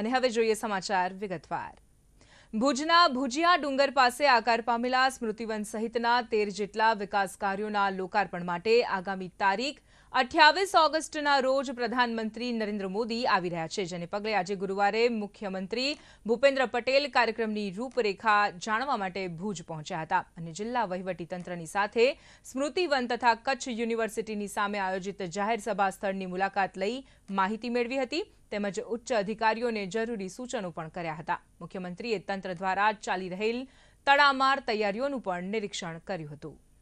અને હવે જોઈએ સમાચાર વિગતવાર ભુજના ભુજિયા ડુંગર પાસે આકાર પામેલા સ્મૃતિવન સહિતના તેર જેટલા વિકાસ કાર્યોના લોકાર્પણ માટે આગામી તારીખ અઠ્યાવીસ ઓગસ્ટના રોજ પ્રધાનમંત્રી નરેન્દ્ર મોદી આવી રહ્યા છે જેને પગલે આજે ગુરુવારે મુખ્યમંત્રી ભૂપેન્દ્ર પટેલ કાર્યક્રમની રૂપરેખા જાણવા માટે ભુજ પહોંચ્યા હતા અને જિલ્લા વહીવટીતંત્રની સાથે સ્મૃતિવન તથા કચ્છ યુનિવર્સિટીની સામે આયોજિત જાહેર સભા સ્થળની મુલાકાત લઈ માહિતી મેળવી હતી તેમજ ઉચ્ચ અધિકારીઓને જરૂરી સૂચનો પણ કર્યા હતા મુખ્યમંત્રીએ તંત્ર દ્વારા ચાલી રહેલ તડામાર તૈયારીઓનું પણ નિરીક્ષણ કર્યું હતું